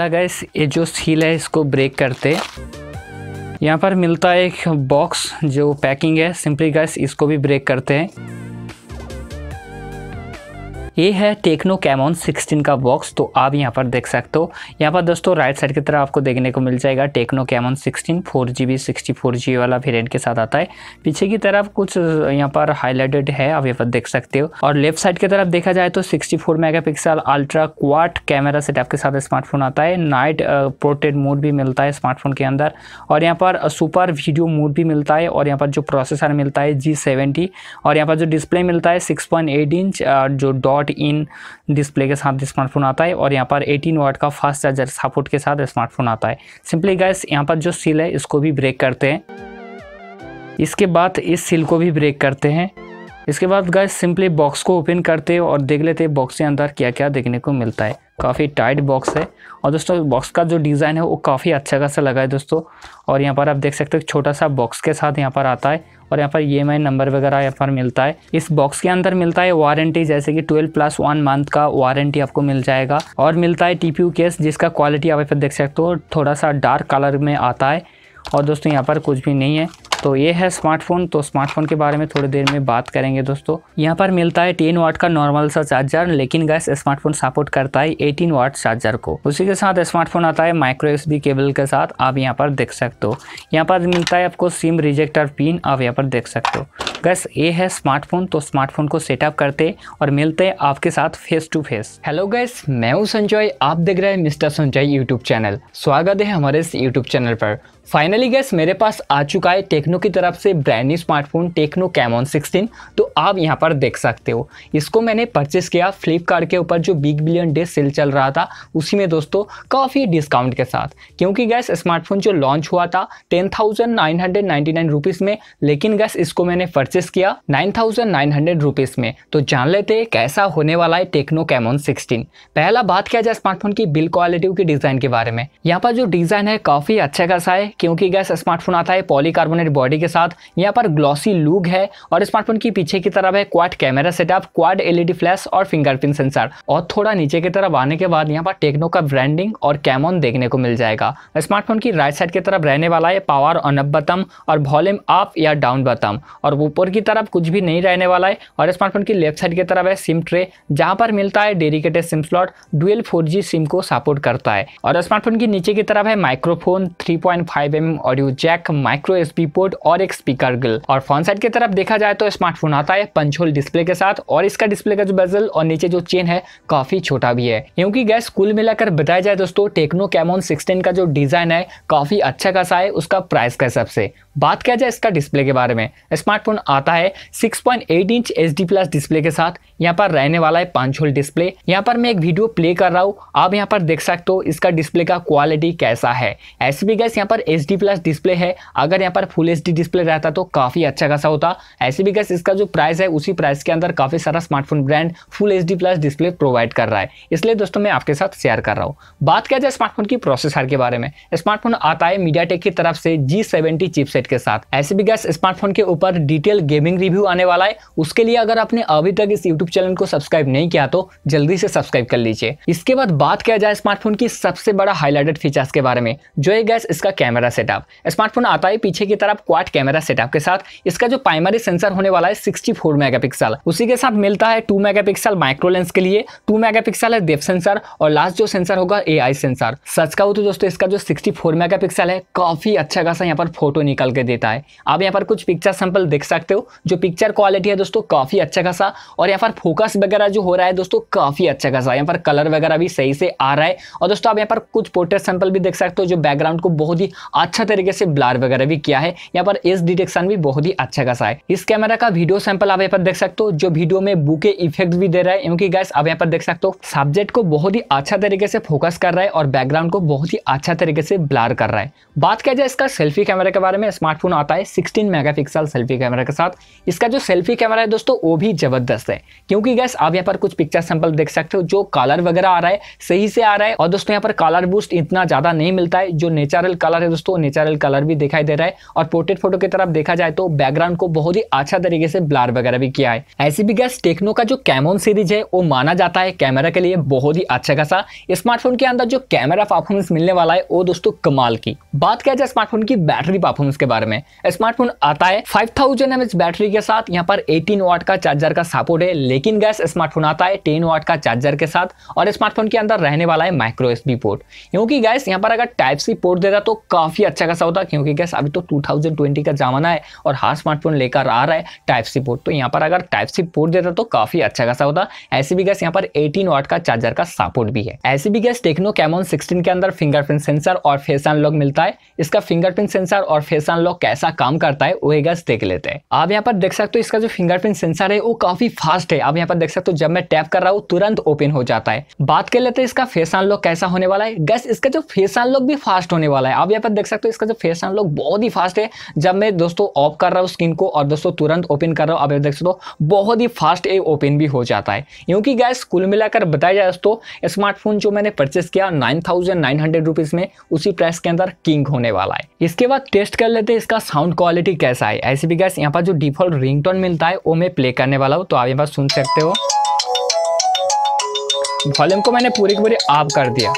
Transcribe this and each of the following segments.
पहला गैस ये जो सील है इसको ब्रेक करते यहाँ पर मिलता है एक बॉक्स जो पैकिंग है सिंपली गैस इसको भी ब्रेक करते हैं ये है टेक्नो कैमोन 16 का बॉक्स तो आप यहाँ पर देख सकते हो यहाँ पर दोस्तों राइट साइड की तरफ आपको देखने को मिल जाएगा Tecno Camon 16 four G B sixty four वाला वेरियंट के साथ आता है पीछे की तरफ कुछ यहाँ पर हाईलाइटेड है आप यहाँ पर देख सकते हो और लेफ्ट साइड की तरफ देखा जाए तो sixty four mega pixel ultra quad camera setup के साथ स्मार्टफोन आता है नाइट प्रोटेड मोड भी मिलता है स्मार्टफोन के अंदर और यहाँ पर सुपर वीडियो मोड भी मिलता है और यहाँ पर जो प्रोसेसर मिलता है जी सेवेंटी और यहाँ पर जो डिस्प्ले मिलता है सिक्स पॉइंट एट इंच जो डॉट वाट इन डिस्प्ले के साथ स्मार्टफोन आता है और यहाँ पर 18 वाट का फास्ट चार्जर सपोर्ट के साथ स्मार्टफोन आता है सिंपली गैस यहाँ पर जो सील है इसको भी ब्रेक करते हैं इसके बाद इस सील को भी ब्रेक करते हैं इसके बाद गए सिंपली बॉक्स को ओपन करते और देख लेते बॉक्स के अंदर क्या क्या देखने को मिलता है काफ़ी टाइट बॉक्स है और दोस्तों बॉक्स का जो डिज़ाइन है वो काफ़ी अच्छा खासा लगा है दोस्तों और यहाँ पर आप देख सकते हो छोटा सा बॉक्स के साथ यहाँ पर आता है और यहाँ पर ई नंबर वगैरह यहाँ पर मिलता है इस बॉक्स के अंदर मिलता है वारंटी जैसे कि 12 प्लस वन मंथ का वारंटी आपको मिल जाएगा और मिलता है टी केस जिसका क्वालिटी आप यहाँ देख सकते हो थोड़ा सा डार्क कलर में आता है और दोस्तों यहाँ पर कुछ भी नहीं है तो ये है स्मार्टफोन तो स्मार्टफोन के बारे में थोड़ी देर में बात करेंगे दोस्तों यहाँ पर मिलता है टेन वाट का नॉर्मल सा चार्जर लेकिन गैस स्मार्टफोन सपोर्ट करता है एटीन वाट चार्जर को उसी के साथ स्मार्टफोन आता है माइक्रो एस केबल के साथ आप यहाँ पर देख सकते हो यहाँ पर मिलता है आपको सिम रिजेक्टर पिन आप यहाँ पर देख सकते हो गैस ये है स्मार्टफोन तो स्मार्टफोन को सेटअप करते और मिलते हैं आपके साथ face to face hello guys मैं हूँ संजय आप देख रहे हैं मिस्टर संजय यूट्यूब चैनल स्वागत है हमारे इस यूट्यूब चैनल पर फाइनली गैस मेरे पास आ चुका है टेक्नो टेक्नो की तरफ से brand new smartphone Tecno Camon 16 तो आप यहां पर देख सकते हो इसको मैंने परचेस किया फ्लिपकार्ट के ऊपर जो बिग बिलियन डे सेल चल रहा था उसी में दोस्तों काफ़ी डिस्काउंट के साथ क्योंकि गैस स्मार्टफोन जो लॉन्च हुआ था टेन थाउजेंड में लेकिन गैस इसको मैंने परचेस किया नाइन में तो जान लेते कैसा होने वाला है टेक्नो कैमोन सिक्सटीन पहला बात किया जाए स्मार्टफोन की बिल क्वालिटी की डिज़ाइन के बारे में यहाँ पर जो डिज़ाइन है काफ़ी अच्छा खासा है क्योंकि गैस स्मार्टफोन आता है पॉलीकार्बोनेट बॉडी के साथ यहाँ पर ग्लॉसी लुक है और स्मार्टफोन की पीछे की तरफ है quad camera setup quad LED flash और फिंगरप्रिंट सेंसर और थोड़ा नीचे की तरफ आने के बाद यहाँ पर टेक्नो का ब्रांडिंग और कैमोन देखने को मिल जाएगा स्मार्टफोन की राइट साइड की तरफ रहने वाला है पावर ऑन अप बतम और वॉल्यूम अप या डाउन बतम और ऊपर की तरफ कुछ भी नहीं रहने वाला है और स्मार्टफोन की लेफ्ट साइड की तरफ है सिम ट्रे जहाँ पर मिलता है dedicated SIM slot dual four SIM को सपोर्ट करता है और स्मार्टफोन की नीचे की तरफ है microphone three point audio jack micro S port board और एक स्पीकर ग्रिल और फ्रंट साइड की तरफ देखा जाए तो स्मार्टफोन आता है पंचोल डिस्प्ले के साथ और इसका डिस्प्ले का जो बेजल और नीचे जो चेन है काफी छोटा भी है क्योंकि गैस कुल मिलाकर बताया जाए दोस्तों टेक्नो कैमोन सिक्सटीन का जो डिजाइन है काफी अच्छा खासा है उसका प्राइस का हिसाब से बात किया जाए इसका डिस्प्ले के बारे में स्मार्टफोन आता है 6.8 इंच एच प्लस डिस्प्ले के साथ यहाँ पर रहने वाला है पांच होल डिस्प्ले यहाँ पर मैं एक वीडियो प्ले कर रहा हूँ आप यहाँ पर देख सकते हो इसका डिस्प्ले का क्वालिटी कैसा है ऐसे भी गैस यहाँ पर एच प्लस डिस्प्ले है अगर यहाँ पर फुल एच एच डिस्प्ले रहता तो काफ़ी अच्छा खासा होता ऐसे भी कैसे इसका जो प्राइस है उसी प्राइस के अंदर काफ़ी सारा smartphone brand full H plus display provide कर रहा है इसलिए दोस्तों मैं आपके साथ शेयर कर रहा हूँ बात किया जाए स्मार्टफोन की प्रोसेसर के बारे में स्मार्टफोन आता है मीडिया की तरफ से जी सेवेंटी के साथ ऐसे भी कैसे स्मार्टफोन के ऊपर डिटेल गेमिंग रिव्यू आने वाला है उसके लिए अगर आपने अभी तक इस यूट्यूब चैनल को सब्सक्राइब नहीं किया तो जल्दी से सब्सक्राइब कर लीजिए इसके बाद बात किया जाए स्मार्टफोन की सबसे बड़ा हाईलाइटेड फीचर्स के बारे में जो है गैस इसका कैमरा सेटअप स्मार्टफोन आता है पीछे की तरफ क्वाड कैमरा सेटअप के साथ इसका जो प्राइमरी सेंसर होने वाला है 64 फोर उसी के साथ मिलता है 2 मेगापिक्सल माइक्रो लेंस के लिए 2 मेगापिक्सल है डेप सेंसर और लास्ट जो सेंसर होगा एआई सेंसर सच का तो दोस्तों इसका जो 64 मेगापिक्सल है काफी अच्छा खासा यहाँ पर फोटो निकल के देता है आप यहाँ पर कुछ पिक्चर सैंपल देख सकते हो जो पिक्चर क्वालिटी है दोस्तों काफी अच्छा खासा और यहाँ पर फोकस वगैरह जो हो रहा है दोस्तों काफी अच्छा खासा यहाँ पर कलर वगैरह भी सही से आ रहा है और दोस्तों आप यहाँ पर कुछ पोर्ट्रेट सैंपल भी देख सकते हो जो बैकग्राउंड को बहुत ही अच्छा तरीके से ब्लार वगैरह भी किया है यहाँ पर एज डिटेक्शन भी बहुत ही अच्छा खासा है इस कैमरा का वीडियो सैंपल आप यहाँ पर देख सकते हो जो वीडियो में बुके इफेक्ट भी दे रहा है क्योंकि गैस आप यहाँ पर देख सकते हो सब्जेक्ट को बहुत ही अच्छा तरीके से फोकस कर रहा है और बैकग्राउंड को बहुत ही अच्छा तरीके से ब्लार कर रहा है बात किया जाए इसका सेल्फी कैमरा के बारे में स्मार्टफोन आता है सिक्सटीन मेगा सेल्फी कैमरा के साथ इसका जो सेल्फी कैमरा है दोस्तों वो भी जबरदस्त है क्योंकि गैस आप यहाँ पर कुछ पिक्चर सैंपल देख सकते हो जो कलर वगैरह आ रहा है सही से आ रहा है और दोस्तों यहाँ पर कलर बूस्ट इतना ज्यादा नहीं मिलता है जो नेचुरल कलर है दोस्तों नेचुरल कलर भी दिखाई दे रहा है और पोर्ट्रेट फोटो की तरफ देखा जाए तो बैकग्राउंड को बहुत ही अच्छा तरीके से ब्लार वगैरह भी किया है ऐसी भी गैस टेक्नो का जो कैमोन सीरीज है वो माना जाता है कैमरा के लिए बहुत ही अच्छा खासा स्मार्टफोन के अंदर जो कैमरा परफॉर्मेंस मिलने वाला है वो दोस्तों कमाल की बात किया जाए स्मार्टफोन की बैटरी परफॉर्मेंस के बारे में स्मार्टफोन आता है फाइव थाउजेंड बैटरी के साथ यहाँ पर एटीन वाट का चार्जर का सपोर्ट है लेकिन गैस स्मार्टफोन आता है टेन वाट का चार्जर के साथ और स्मार्टफोन के अंदर रहने वाला है माइक्रो एस पोर्ट क्योंकि गैस यहाँ पर अगर टाइप सी पोर्ट देता तो काफी अच्छा खासा होता क्योंकि गैस अभी तो टू 2020 का ज़माना है और हर हाँ, स्मार्टफोन लेकर आ रहा है टाइप सी पोर्ट तो यहाँ पर अगर टाइप सी पोर्ट देता तो काफ़ी अच्छा खासा होता ऐसे भी गैस यहाँ पर एटीन वाट का चार्जर का सपोर्ट भी है ऐसे भी गैस टेक्नो कैमोन सिक्सटीन के अंदर फिंगरप्रिंट सेंसर और फेस अनलॉक मिलता है इसका फिंगरप्रिंट सेंसर और फेस अनलॉक कैसा काम करता है वो गैस देख लेते हैं आप यहाँ पर देख सकते हो इसका जो फिंगरप्रिंट सेंसर है वो काफ़ी फास्ट है आप यहाँ पर देख सकते हो जब मैं टैप कर रहा हूँ तुरंत ओपन हो जाता है बात कर लेते हैं इसका फेस अनलॉक कैसा होने वाला है गैस इसका जो फेस अनलॉक भी फास्ट होने वाला है आप यहाँ पर देख सकते हो इसका जो फेस अनलॉक बहुत ही फास्ट है जब मैं दोस्तों ऑफ कर रहा हूँ स्क्रीन को और दोस्तों तुरंत ओपन कर रहा हूँ आप देख सकते हो बहुत ही फास्ट ये ओपन भी हो जाता है क्योंकि गैस कुल मिलाकर बताया जाए दोस्तों स्मार्टफोन जो मैंने परचेस किया नाइन थाउजेंड में उसी प्राइस के अंदर किंग होने वाला है इसके बाद टेस्ट कर लेते हैं इसका साउंड क्वालिटी कैसा है ऐसे भी गैस यहाँ पर जो डिफॉल्ट रिंग मिलता है वो मैं प्ले करने वाला हूँ तो आप यहाँ पर सुन सकते हो वॉल्यूम को मैंने पूरी की पूरी आप कर दिया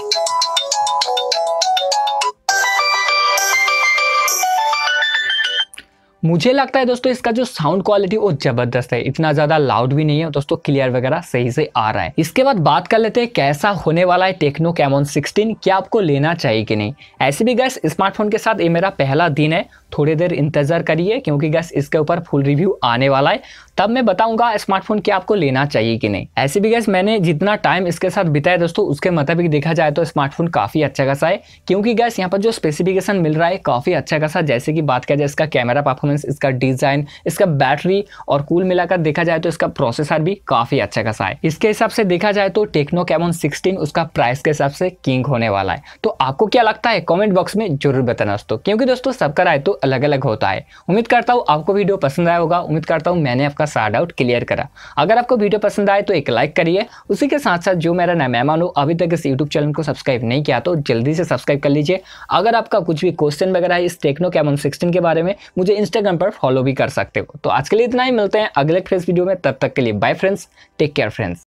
मुझे लगता है दोस्तों इसका जो साउंड क्वालिटी वो जबरदस्त है इतना ज्यादा लाउड भी नहीं है दोस्तों क्लियर वगैरह सही से आ रहा है इसके बाद बात कर लेते हैं कैसा होने वाला है टेक्नो कैमोन 16 क्या आपको लेना चाहिए कि नहीं ऐसे भी गैस स्मार्टफोन के साथ ये मेरा पहला दिन है थोड़ी देर इंतजार करिए क्योंकि गैस इसके ऊपर फुल रिव्यू आने वाला है तब मैं बताऊंगा स्मार्टफोन क्या आपको लेना चाहिए कि नहीं ऐसे भी गैस मैंने जितना टाइम इसके साथ बिताया दोस्तों उसके मुताबिक देखा जाए तो स्मार्टफोन काफी अच्छा खासा है क्योंकि गैस यहाँ पर जो स्पेसिफिकेशन मिल रहा है काफी अच्छा खासा जैसे कि बात किया जाए इसका कैमरा परफॉर्मेंस परफॉर्मेंस इसका डिज़ाइन इसका बैटरी और कुल मिलाकर देखा जाए तो इसका प्रोसेसर भी काफ़ी अच्छा खासा है इसके हिसाब से देखा जाए तो टेक्नो कैमोन सिक्सटीन उसका प्राइस के हिसाब से किंग होने वाला है तो आपको क्या लगता है कॉमेंट बॉक्स में जरूर बताना दोस्तों क्योंकि दोस्तों सबका राय तो अलग अलग होता है उम्मीद करता हूँ आपको वीडियो पसंद आया होगा उम्मीद करता हूँ मैंने आपका सारा डाउट क्लियर करा अगर आपको वीडियो पसंद आए तो एक लाइक करिए उसी के साथ साथ जो मेरा नया मेहमान हो अभी तक इस यूट्यूब चैनल को सब्सक्राइब नहीं किया तो जल्दी से सब्सक्राइब कर लीजिए अगर आपका कुछ भी क्वेश्चन वगैरह है इस टेक्नो कैमन सिक्सटीन के बारे में मुझे इंस्टा इंस्टाग्राम पर फॉलो भी कर सकते हो तो आज के लिए इतना ही मिलते हैं अगले फ्रेंड्स वीडियो में तब तक के लिए bye friends take care friends